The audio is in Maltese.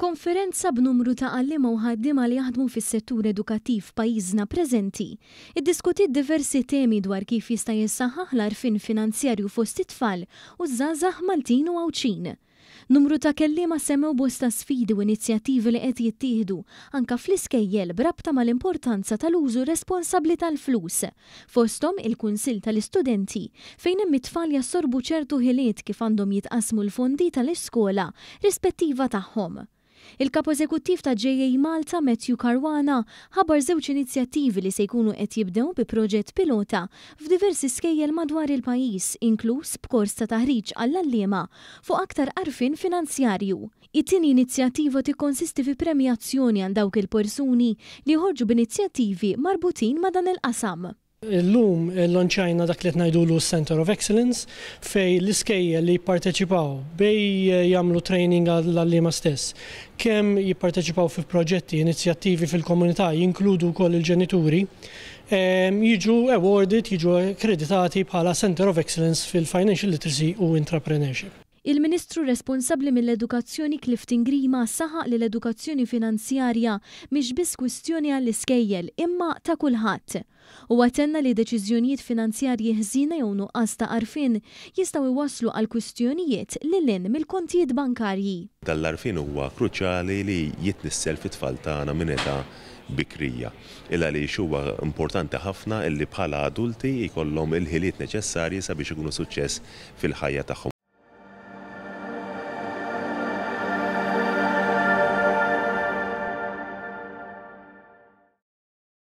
Konferenza b'numru ta' għallima u ħaddima li jaħdmu fis-settur edukattiv pajjiżna preżenti, iddiskutit diversi temi dwar kif jista' jissaħħaħ l-arfin finanzjarju fost it-tfal u żgħażagħ Maltin u Awċin. Numru ta' kellima semmew bosta sfidi u inizjattivi li qed jittieħdu anka fl-iskejjel brabta mal-importanza tal-użu responsabbli tal-flus. Fostom il kunsill tal-Istudenti fejn hemm it-tfal jassorbu ċertu ħiliet kif għandhom jitqasmu l-fondi tal-iskola rispettiva tagħhom. Il-kap eżekuttiv ta' JA Malta Matthew Karwana ħabar żewġ inizjattivi li se jkunu qed jibdew bi proġett pilota f'diversi skejjel madwar il-pajjiż, inkluż b'kors ta' taħriġ għall-allima fuq aktar arfin finanzjarju. It-tieni inizjattiva tikkonsisti fi premjazzjoni għal dawk il-persuni li ħorġu b'inizjattivi marbutin ma' dan il-qasam. Illum l-onċajna dak li tnajdu l Center of Excellence fej l-iskejja li jipparteċipaw bej jamlu training għall-allima stess. Kem jipparteċipaw fi proġetti, inizjattivi fil-komunità, jinkludu kol il-ġenituri, ehm, jiġu awarded, jiġu kreditati bħala Center of Excellence fil-Financial Literacy u Entrepreneurship. Il-Ministru responsabli mill-Edukazzjoni Clifton Grima saħaq li l-edukazzjoni finanzjarja mhix biss kwistjoni għall-iskejjel imma ta' kulħadd. U għatenna li deċiżjonijiet finanzjarji ħżina jew nuqqas ta' arfin jistgħu iwaslu għal kwistjonijiet li lin mill-kontijiet bankarji. Tal-arfin huwa kruċjali li jitnissel fit-tfal tagħna minn età bikrija. Illa li xuwa importanti ħafna illi bħala adulti jkollhom il-ħiliet neċessarji sabiex ikunu suċċess fil-ħajja tagħhom.